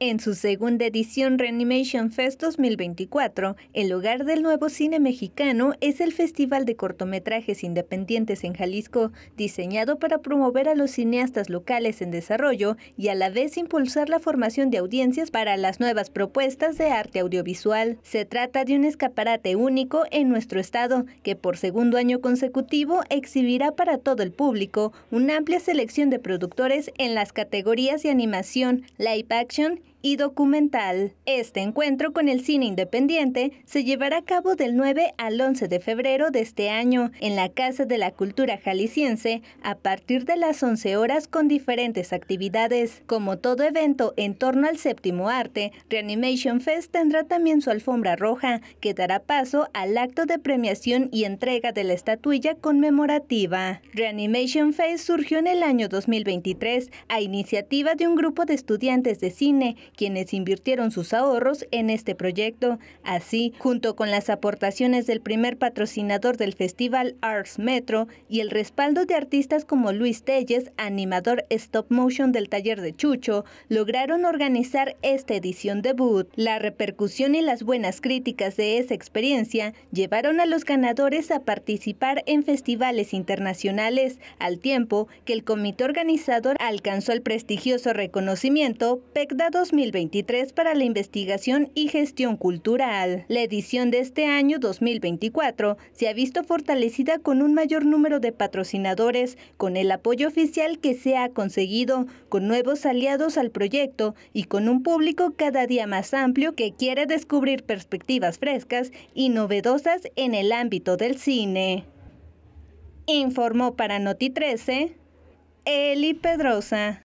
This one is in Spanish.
En su segunda edición Reanimation Fest 2024, el hogar del nuevo cine mexicano es el Festival de Cortometrajes Independientes en Jalisco, diseñado para promover a los cineastas locales en desarrollo y a la vez impulsar la formación de audiencias para las nuevas propuestas de arte audiovisual. Se trata de un escaparate único en nuestro estado, que por segundo año consecutivo exhibirá para todo el público una amplia selección de productores en las categorías de animación, live action, y documental. Este encuentro con el cine independiente se llevará a cabo del 9 al 11 de febrero de este año en la Casa de la Cultura Jalisciense a partir de las 11 horas con diferentes actividades. Como todo evento en torno al séptimo arte, Reanimation Fest tendrá también su alfombra roja que dará paso al acto de premiación y entrega de la estatuilla conmemorativa. Reanimation Fest surgió en el año 2023 a iniciativa de un grupo de estudiantes de cine quienes invirtieron sus ahorros en este proyecto. Así, junto con las aportaciones del primer patrocinador del festival Arts Metro y el respaldo de artistas como Luis Telles, animador stop motion del taller de Chucho, lograron organizar esta edición debut. La repercusión y las buenas críticas de esa experiencia llevaron a los ganadores a participar en festivales internacionales, al tiempo que el comité organizador alcanzó el prestigioso reconocimiento PECDA 2000 2023 para la investigación y gestión cultural. La edición de este año 2024 se ha visto fortalecida con un mayor número de patrocinadores, con el apoyo oficial que se ha conseguido, con nuevos aliados al proyecto y con un público cada día más amplio que quiere descubrir perspectivas frescas y novedosas en el ámbito del cine. Informó para Noti 13 Eli Pedrosa.